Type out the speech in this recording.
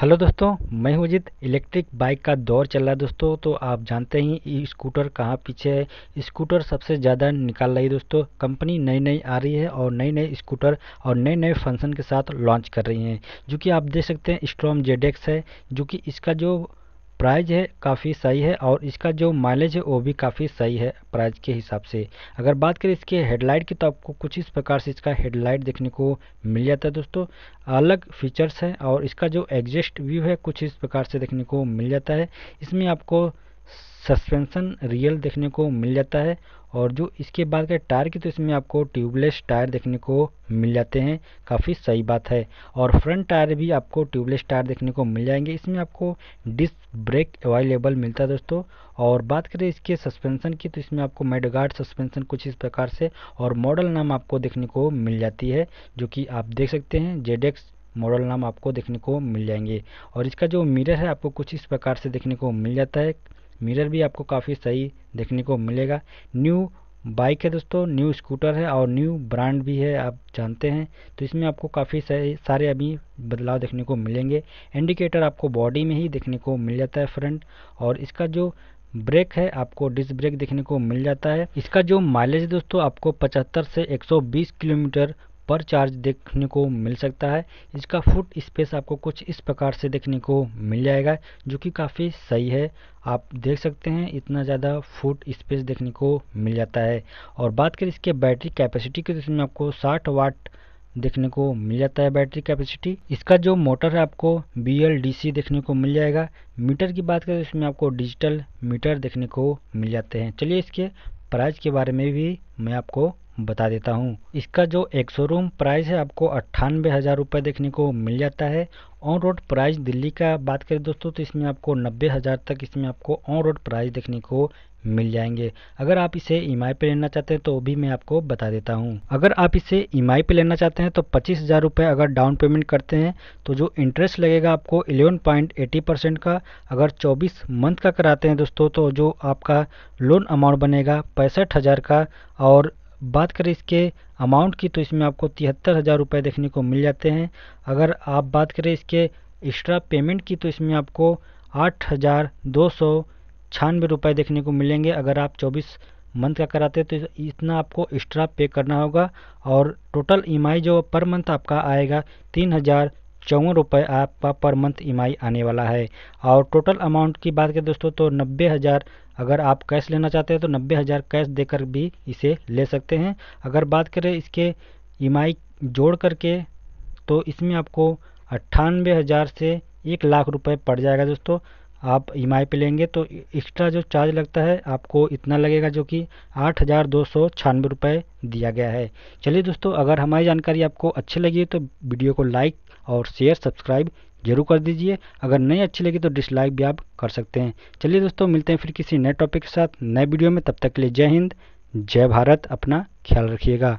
hello दोस्तों मैं हूं जित इलेक्ट्रिक बाइक का दौर चल रहा है दोस्तों तो आप जानते ही स्कूटर कहाँ पीछे है स्कूटर सबसे ज़्यादा निकाल रही है दोस्तों कंपनी नई नई आ रही है और नई नई स्कूटर और नए नए फंक्शन के साथ लॉन्च कर रही हैं जो कि आप देख सकते हैं स्ट्रॉम जेडेक्स है जो कि इसका जो प्राइज है काफ़ी सही है और इसका जो माइलेज है वो भी काफ़ी सही है प्राइज के हिसाब से अगर बात करें इसके हेडलाइट की तो आपको कुछ इस प्रकार से इसका हेडलाइट देखने को मिल जाता है दोस्तों अलग फीचर्स हैं और इसका जो एग्जस्ट व्यू है कुछ इस प्रकार से देखने को मिल जाता है इसमें आपको सस्पेंसन रियल देखने को मिल जाता है और जो इसके बाद के टायर की तो इसमें आपको ट्यूबलेस टायर देखने को मिल जाते हैं काफ़ी सही बात है और फ्रंट टायर भी आपको ट्यूबलेस टायर देखने को मिल जाएंगे इसमें आपको डिस्क ब्रेक अवेलेबल मिलता है दोस्तों और बात करें इसके सस्पेंशन की तो इसमें आपको मेडगार्ड सस्पेंशन कुछ इस प्रकार से और मॉडल नाम आपको देखने को मिल जाती है जो कि आप देख सकते हैं जेड मॉडल नाम आपको देखने को मिल जाएंगे और इसका जो मिरर है आपको कुछ इस प्रकार से देखने को मिल जाता है मिरर भी आपको काफ़ी सही देखने को मिलेगा न्यू बाइक है दोस्तों न्यू स्कूटर है और न्यू ब्रांड भी है आप जानते हैं तो इसमें आपको काफ़ी सारे अभी बदलाव देखने को मिलेंगे इंडिकेटर आपको बॉडी में ही देखने को मिल जाता है फ्रंट और इसका जो ब्रेक है आपको डिस्क ब्रेक देखने को मिल जाता है इसका जो माइलेज दोस्तों आपको 75 से 120 किलोमीटर पर चार्ज देखने को मिल सकता है इसका फुट स्पेस आपको कुछ इस प्रकार से देखने को मिल जाएगा जो कि काफ़ी सही है आप देख सकते हैं इतना ज़्यादा फुट स्पेस देखने को मिल जाता है और बात करें इसके बैटरी कैपेसिटी की तो इसमें आपको साठ वाट देखने को मिल जाता है बैटरी कैपेसिटी इसका जो मोटर है आपको बी एल डी सी देखने को मिल जाएगा मीटर की बात करें तो इसमें आपको डिजिटल मीटर देखने को मिल जाते हैं चलिए इसके प्राइस के बारे में भी मैं आपको बता देता हूँ इसका जो एक शोरूम प्राइस है आपको अट्ठानवे हज़ार रुपये देखने को मिल जाता है ऑन रोड प्राइस दिल्ली का बात करें दोस्तों तो इसमें आपको नब्बे हज़ार तक इसमें आपको ऑन रोड प्राइस देखने को मिल जाएंगे अगर आप इसे एम e पे लेना चाहते हैं तो भी मैं आपको बता देता हूँ अगर आप इसे एम e पे लेना चाहते हैं तो पच्चीस हज़ार रुपये अगर डाउन पेमेंट करते हैं तो जो इंटरेस्ट लगेगा आपको एलेवन पॉइंट एटी परसेंट का अगर चौबीस मंथ का कराते हैं दोस्तों तो जो आपका लोन अमाउंट बनेगा पैंसठ हज़ार का और बात करें इसके अमाउंट की तो इसमें आपको तिहत्तर हज़ार रुपये देखने को मिल जाते हैं अगर आप बात करें इसके एक्स्ट्रा पेमेंट की तो इसमें आपको आठ हज़ार दो सौ छियानवे रुपये देखने को मिलेंगे अगर आप चौबीस मंथ का कराते हैं तो इतना आपको एक्स्ट्रा पे करना होगा और टोटल ई e जो पर मंथ आपका आएगा तीन हज़ार चौवन रुपये आपका पर मंथ ई आने वाला है और टोटल अमाउंट की बात करें दोस्तों तो नब्बे हज़ार अगर आप कैश लेना चाहते हैं तो नब्बे हज़ार कैश देकर भी इसे ले सकते हैं अगर बात करें इसके ई जोड़ करके तो इसमें आपको अट्ठानबे हज़ार से एक लाख रुपये पड़ जाएगा दोस्तों आप ई e पे लेंगे तो एक्स्ट्रा जो चार्ज लगता है आपको इतना लगेगा जो कि आठ हज़ार दो सौ छियानवे रुपये दिया गया है चलिए दोस्तों अगर हमारी जानकारी आपको अच्छी लगी तो वीडियो को लाइक और शेयर सब्सक्राइब जरूर कर दीजिए अगर नहीं अच्छी लगी तो डिसलाइक भी आप कर सकते हैं चलिए दोस्तों मिलते हैं फिर किसी नए टॉपिक के साथ नए वीडियो में तब तक के लिए जय हिंद जय भारत अपना ख्याल रखिएगा